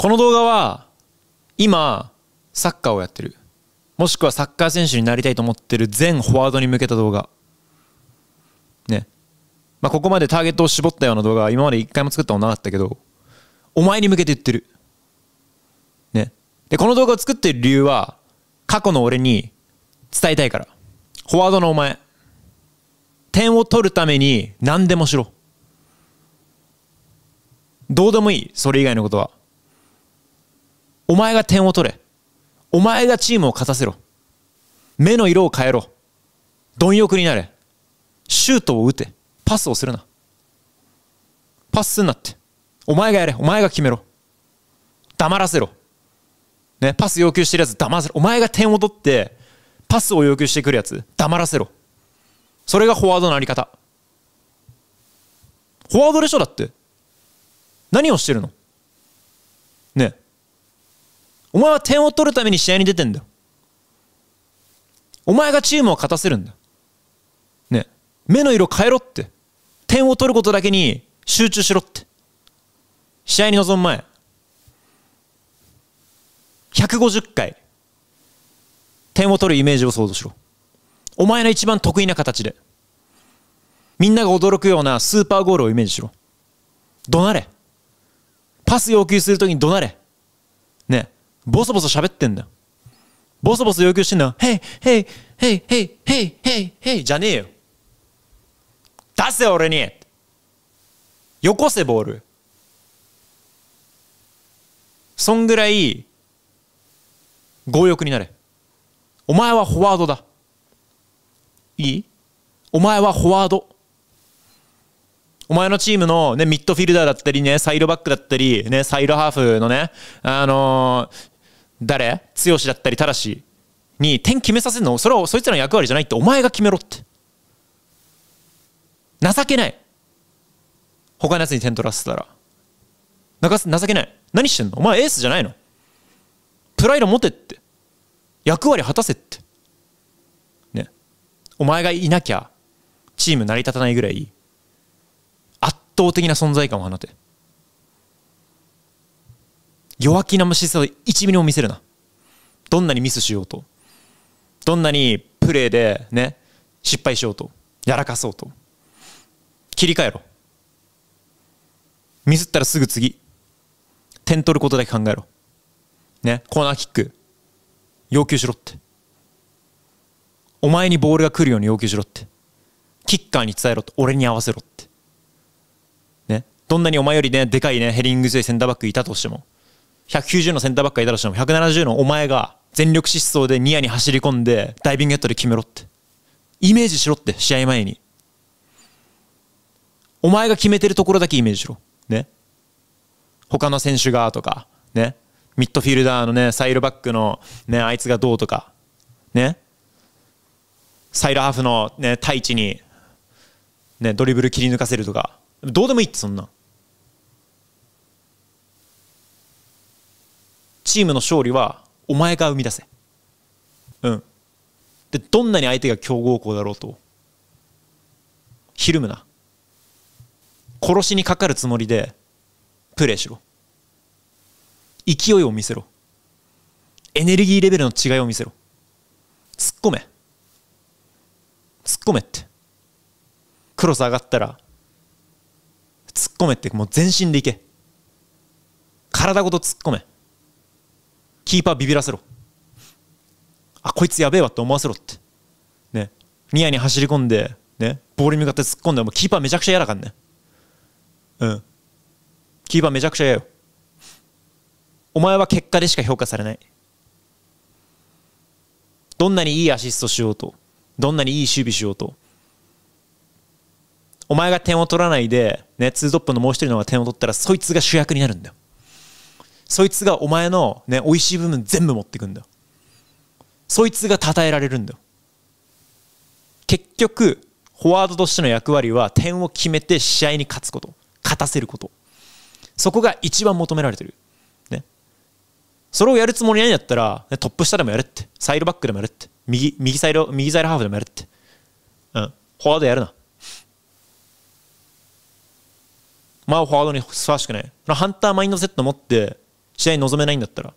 この動画は、今、サッカーをやってる。もしくはサッカー選手になりたいと思ってる全フォワードに向けた動画。ね。まあ、ここまでターゲットを絞ったような動画は今まで一回も作ったことなかったけど、お前に向けて言ってる。ね。で、この動画を作ってる理由は、過去の俺に伝えたいから。フォワードのお前。点を取るために何でもしろ。どうでもいい、それ以外のことは。お前が点を取れ。お前がチームを勝たせろ。目の色を変えろ。貪欲になれ。シュートを打て。パスをするな。パスすんなって。お前がやれ。お前が決めろ。黙らせろ。ね、パス要求してるやつ黙らせろ。お前が点を取って、パスを要求してくるやつ黙らせろ。それがフォワードのあり方。フォワードでしょだって。何をしてるのねえ。お前は点を取るために試合に出てんだよ。お前がチームを勝たせるんだ。ね。目の色変えろって。点を取ることだけに集中しろって。試合に臨む前。150回。点を取るイメージを想像しろ。お前の一番得意な形で。みんなが驚くようなスーパーゴールをイメージしろ。怒鳴れ。パス要求するときに怒鳴れ。ね。ボソボソ喋ってんだよ。ボソボソ要求してんだよ。ヘイヘイヘイヘイヘイヘイヘイじゃねえよ。出せ俺によこせボール。そんぐらい強欲になれ。お前はフォワードだ。いいお前はフォワード。お前のチームの、ね、ミッドフィルダーだったりね、サイドバックだったり、ね、サイドハーフのね、あのー、誰剛だったりただしに点決めさせるのそれはそいつらの役割じゃないってお前が決めろって情けない他のやつに点取らせたら情けない何してんのお前エースじゃないのプライド持てって役割果たせってねお前がいなきゃチーム成り立たないぐらい圧倒的な存在感を放て弱気な無視さを1ミリも見せるな。どんなにミスしようと。どんなにプレーでね、失敗しようと。やらかそうと。切り替えろ。ミスったらすぐ次。点取ることだけ考えろ。ね、コーナーキック。要求しろって。お前にボールが来るように要求しろって。キッカーに伝えろって。俺に合わせろって。ね。どんなにお前よりね、でかいね、ヘリング強いセンターバックいたとしても。190のセンターバックがいたとしても170のお前が全力疾走でニアに走り込んでダイビングヘッドで決めろってイメージしろって試合前にお前が決めてるところだけイメージしろね他の選手がとかねミッドフィルダーのねサイドバックのねあいつがどうとかねサイドハーフのね太一にねドリブル切り抜かせるとかどうでもいいってそんなチームの勝利はお前が生み出せうんでどんなに相手が強豪校だろうとひるむな殺しにかかるつもりでプレーしろ勢いを見せろエネルギーレベルの違いを見せろ突っ込め突っ込めってクロス上がったら突っ込めってもう全身でいけ体ごと突っ込めキーパービビらせろあこいつやべえわって思わせろってねニアに走り込んでねボールに向かって突っ込んでもキーパーめちゃくちゃ嫌だからねうんキーパーめちゃくちゃ嫌よお前は結果でしか評価されないどんなにいいアシストしようとどんなにいい守備しようとお前が点を取らないでねツートップのもう一人の方が点を取ったらそいつが主役になるんだよそいつがお前のね美味しい部分全部持ってくんだよそいつが称えられるんだよ結局フォワードとしての役割は点を決めて試合に勝つこと勝たせることそこが一番求められてるねそれをやるつもりないんだったらトップ下でもやれってサイドバックでもやれって右右サイド右サイドハーフでもやれってうんフォワードやるなまあフォワードにふさわしくないハンターマインドセット持って試合に臨めないんだったら、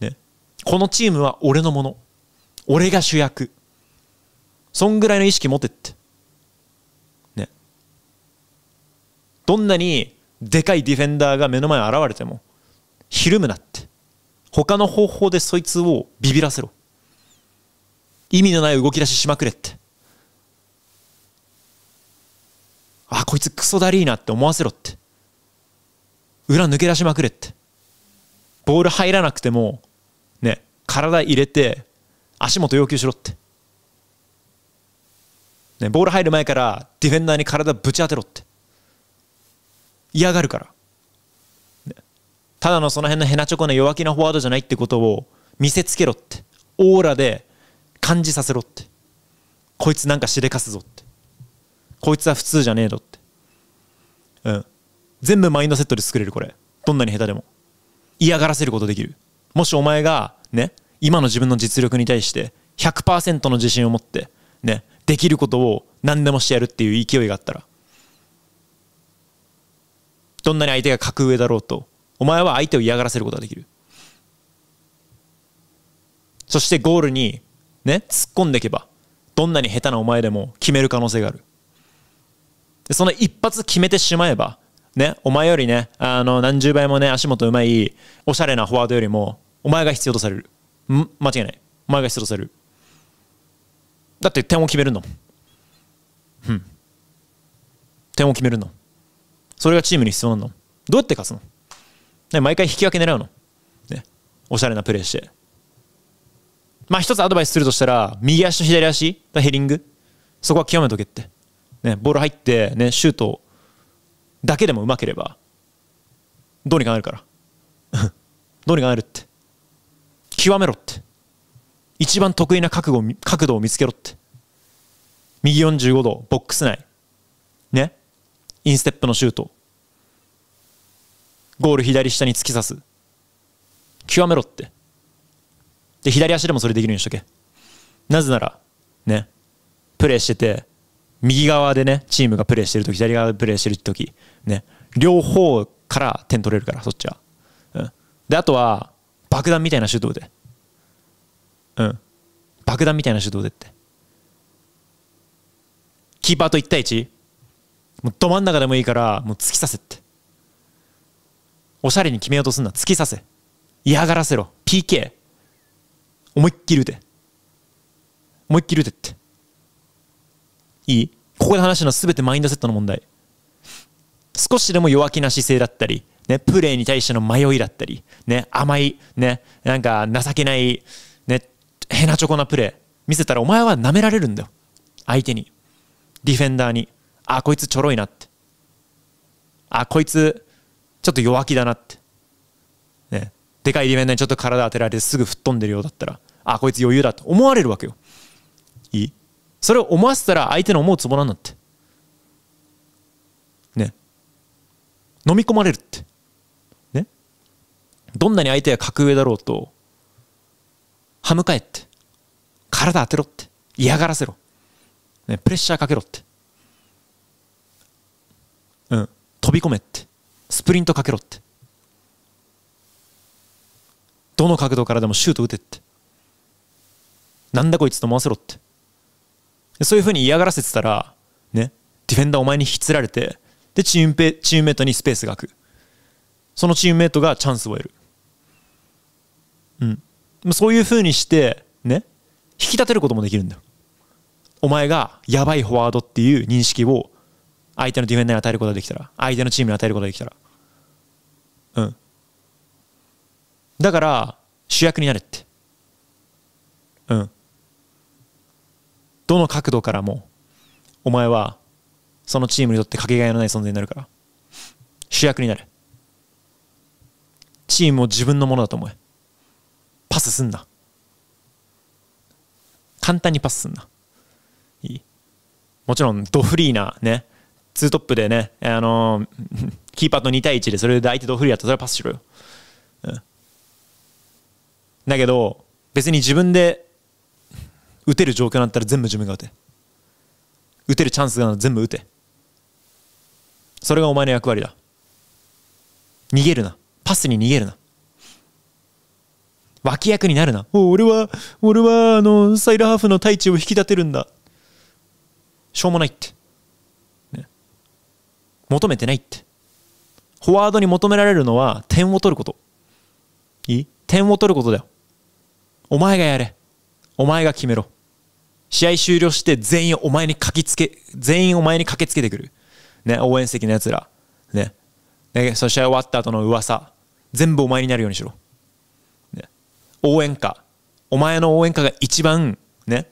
ね、このチームは俺のもの。俺が主役。そんぐらいの意識持てって。ね。どんなにでかいディフェンダーが目の前に現れても、ひるむなって。他の方法でそいつをビビらせろ。意味のない動き出ししまくれって。あ、こいつクソだりーなって思わせろって。裏抜け出しまくれって。ボール入らなくても、ね、体入れて、足元要求しろって。ね、ボール入る前からディフェンダーに体ぶち当てろって。嫌がるから。ね、ただのその辺のヘナチョコの弱気なフォワードじゃないってことを見せつけろって。オーラで感じさせろって。こいつなんかしでかすぞって。こいつは普通じゃねえぞって。うん。全部マインドセットで作れるこれ。どんなに下手でも。嫌がらせることできる。もしお前が、ね、今の自分の実力に対して100%の自信を持って、ね、できることを何でもしてやるっていう勢いがあったら、どんなに相手が格上だろうと、お前は相手を嫌がらせることができる。そしてゴールに、ね、突っ込んでいけば、どんなに下手なお前でも決める可能性がある。その一発決めてしまえば、ね、お前よりね、あの、何十倍もね、足元うまい、おしゃれなフォワードよりも、お前が必要とされる。ん間違いない。お前が必要とされる。だって点を決めるの。うん。点を決めるの。それがチームに必要なの。どうやって勝つの、ね、毎回引き分け狙うの。ね。おしゃれなプレーして。まあ一つアドバイスするとしたら、右足と左足、ヘリング。そこは極めとけって。ね、ボール入って、ね、シュートだけでもうまければどうにかなるから どうにかなるって極めろって一番得意な角度角度を見つけろって右45度ボックス内ねインステップのシュートゴール左下に突き刺す極めろってで左足でもそれできるようにしとけなぜならねプレーしてて右側でね、チームがプレーしてるとき、左側でプレーしてるとき、ね、両方から点取れるから、そっちは。うん。で、あとは、爆弾みたいな手動で。うん。爆弾みたいな手動でって。キーパーと1対1。もうど真ん中でもいいから、もう突き刺せって。おしゃれに決めようとすんな。突き刺せ。嫌がらせろ。PK。思いっきり打て。思いっきり打てって。いいここで話したのは全てマインドセットの問題。少しでも弱気な姿勢だったり、ね、プレーに対しての迷いだったり、ね、甘い、ね、なんか情けない、ね、へなちょこなプレー見せたらお前は舐められるんだよ。相手に。ディフェンダーに。あ、こいつちょろいなって。あ、こいつちょっと弱気だなって。ね、でかいディフェンダーにちょっと体当てられてすぐ吹っ飛んでるようだったら、あ、こいつ余裕だと思われるわけよ。いいそれを思わせたら相手の思うツボなんだってね飲み込まれるってねどんなに相手が格上だろうと歯向かえって体当てろって嫌がらせろ、ね、プレッシャーかけろってうん飛び込めってスプリントかけろってどの角度からでもシュート打てってなんだこいつと思わせろってそういうふうに嫌がらせてたら、ね、ディフェンダーお前に引きつられて、で、チームペ、チームメイトにスペースが空く。そのチームメイトがチャンスを得る。うん。そういうふうにして、ね、引き立てることもできるんだよ。お前がやばいフォワードっていう認識を相手のディフェンダーに与えることができたら、相手のチームに与えることができたら。うん。だから、主役になれって。うん。どの角度からもお前はそのチームにとってかけがえのない存在になるから主役になるチームを自分のものだと思えパスすんな簡単にパスすんないいもちろんドフリーなねツートップでね、あのー、キーパーと2対1でそれで相手ドフリーやったらそれはパスしろよ、うん、だけど別に自分で打てる状況になったら全部自分が打て打てるチャンスがあ全部打てそれがお前の役割だ逃げるなパスに逃げるな脇役になるな俺は俺はあのサイドハーフの太一を引き立てるんだしょうもないって、ね、求めてないってフォワードに求められるのは点を取ることいい点を取ることだよお前がやれお前が決めろ試合終了して全員お前に駆けつけ、全員お前に駆けつけてくる。ね、応援席の奴ら。ね。ね、その試合終わった後の噂。全部お前になるようにしろ。ね、応援歌。お前の応援歌が一番、ね、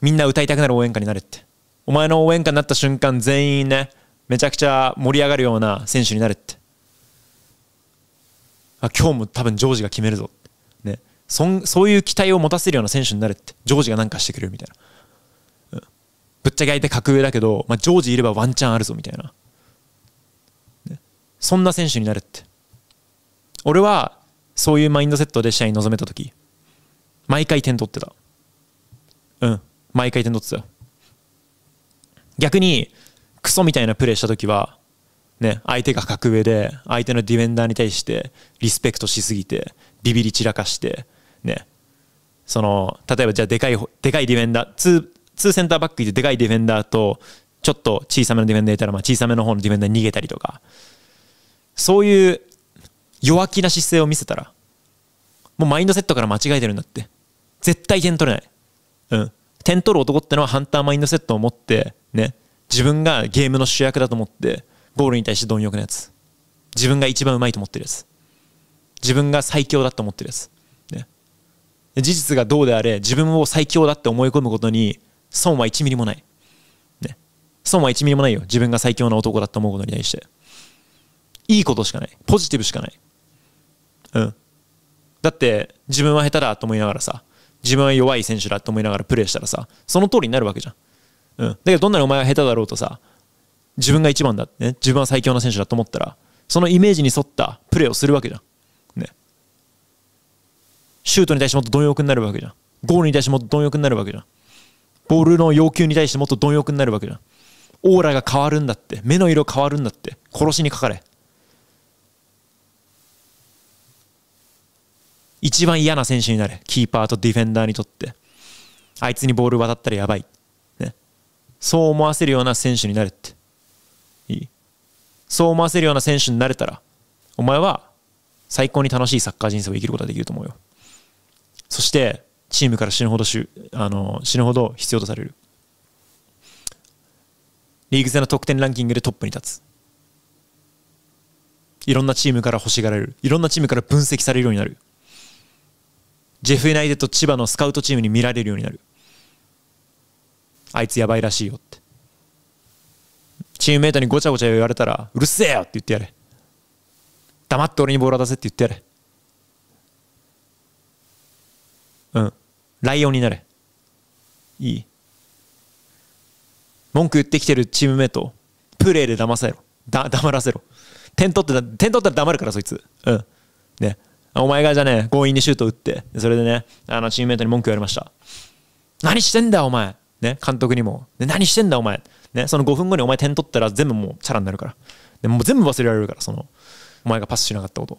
みんな歌いたくなる応援歌になるって。お前の応援歌になった瞬間全員ね、めちゃくちゃ盛り上がるような選手になるって。あ今日も多分ジョージが決めるぞ。そんそういう期待を持たせるような選手になるってジョージが何かしてくれるみたいな、うん、ぶっちゃけ相手格上だけど、まあ、ジョージいればワンチャンあるぞみたいな、ね、そんな選手になるって俺はそういうマインドセットで試合に臨めた時毎回点取ってたうん毎回点取ってた逆にクソみたいなプレーした時はね、相手が格上で相手のディフェンダーに対してリスペクトしすぎてビビり散らかしてね、その、例えばじゃあでかい、でかいディフェンダー、2、2センターバックででかいディフェンダーと、ちょっと小さめのディフェンダーいたら、まあ、小さめの方のディフェンダーに逃げたりとか、そういう弱気な姿勢を見せたら、もうマインドセットから間違えてるんだって。絶対点取れない。うん。点取る男ってのはハンターマインドセットを持って、ね、自分がゲームの主役だと思って、ゴールに対して貪欲なやつ。自分が一番うまいと思ってるやつ。自分が最強だと思ってるやつ。事実がどうであれ自分を最強だって思い込むことに損は1ミリもない、ね、損は1ミリもないよ自分が最強な男だって思うことに対していいことしかないポジティブしかないうんだって自分は下手だと思いながらさ自分は弱い選手だと思いながらプレーしたらさその通りになるわけじゃん、うん、だけどどんなにお前は下手だろうとさ自分が一番だ、ね、自分は最強な選手だと思ったらそのイメージに沿ったプレーをするわけじゃんシュートに対してもっと貪欲になるわけじゃん。ゴールに対してもっと貪欲になるわけじゃん。ボールの要求に対してもっと貪欲になるわけじゃん。オーラが変わるんだって。目の色変わるんだって。殺しにかかれ。一番嫌な選手になれ。キーパーとディフェンダーにとって。あいつにボール渡ったらやばい。ね。そう思わせるような選手になれって。いいそう思わせるような選手になれたら、お前は最高に楽しいサッカー人生を生きることができると思うよ。そしてチームから死ぬほどしあの死ぬほど必要とされるリーグ戦の得点ランキングでトップに立ついろんなチームから欲しがられるいろんなチームから分析されるようになるジェフ・エナイデと千葉のスカウトチームに見られるようになるあいつやばいらしいよってチームメイトにごちゃごちゃ言われたらうるせえよって言ってやれ黙って俺にボールを出せって言ってやれうん。ライオンになれ。いい。文句言ってきてるチームメートプレーで騙せろ。だ、黙らせろ。点取って、点取ったら黙るから、そいつ。うん。ね。お前がじゃね、強引にシュート打って、それでね、あの、チームメートに文句言われました。何してんだ、お前。ね、監督にも。何してんだ、お前。ね、その5分後にお前点取ったら全部もうチャラになるから。でもう全部忘れられるから、その、お前がパスしなかったこと。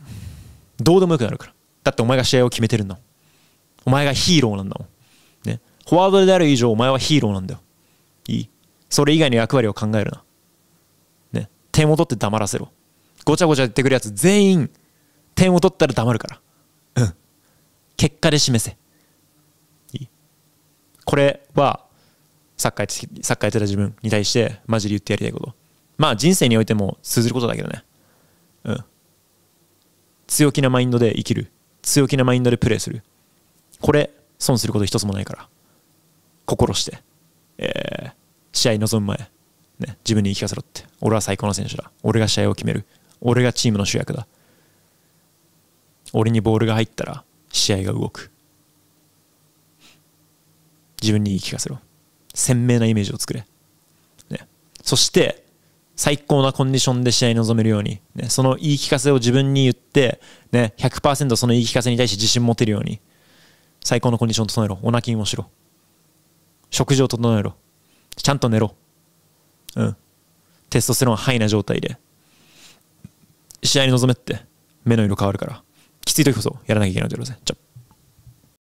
どうでもよくなるから。だってお前が試合を決めてるんだお前がヒーローなんだもん。ね。フォワードである以上、お前はヒーローなんだよ。いいそれ以外の役割を考えるな。ね。点を取って黙らせろ。ごちゃごちゃ言ってくるやつ全員、点を取ったら黙るから。うん。結果で示せ。いいこれは、サッカーサッカーやってた自分に対して、マジで言ってやりたいこと。まあ人生においても通ずることだけどね。うん。強気なマインドで生きる。強気なマインドでプレーする。これ損すること一つもないから心して、えー、試合臨む前、ね、自分に言い聞かせろって俺は最高の選手だ俺が試合を決める俺がチームの主役だ俺にボールが入ったら試合が動く自分に言い聞かせろ鮮明なイメージを作れ、ね、そして最高なコンディションで試合に臨めるように、ね、その言い聞かせを自分に言って、ね、100%その言い聞かせに対して自信持てるように最高のコンディション整えろオナきンをしろ食事を整えろちゃんと寝ろうんテストステロンハイな状態で試合に臨めって目の色変わるからきつい時こそやらなきゃいけないんだよぜじゃあ